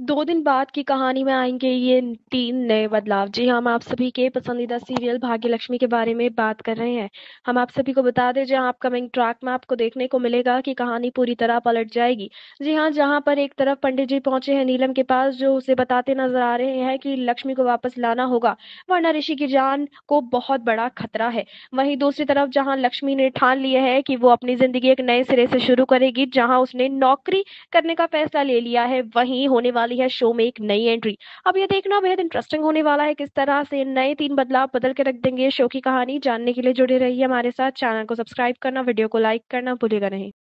दो दिन बाद की कहानी में आएंगे ये तीन नए बदलाव जी हाँ, हम आप सभी के पसंदीदा सीरियल लक्ष्मी के बारे में बात कर रहे हैं हम आप सभी को बता दें जहां अपकमिंग ट्रैक में आपको देखने को मिलेगा कि कहानी पूरी तरह पलट जाएगी जी हाँ जहां पर एक तरफ पंडित जी पहुंचे हैं नीलम के पास जो उसे बताते नजर आ रहे हैं कि लक्ष्मी को वापस लाना होगा वरना ऋषि की जान को बहुत बड़ा खतरा है वहीं दूसरी तरफ जहाँ लक्ष्मी ने ठान लिया है कि वो अपनी जिंदगी एक नए सिरे से शुरू करेगी जहाँ उसने नौकरी करने का फैसला ले लिया है वहीं होने वाला वाली है शो में एक नई एंट्री अब ये देखना बेहद इंटरेस्टिंग होने वाला है किस तरह से नए तीन बदलाव बदल के रख देंगे शो की कहानी जानने के लिए जुड़े रहिए हमारे साथ चैनल को सब्सक्राइब करना वीडियो को लाइक करना भूलेगा नहीं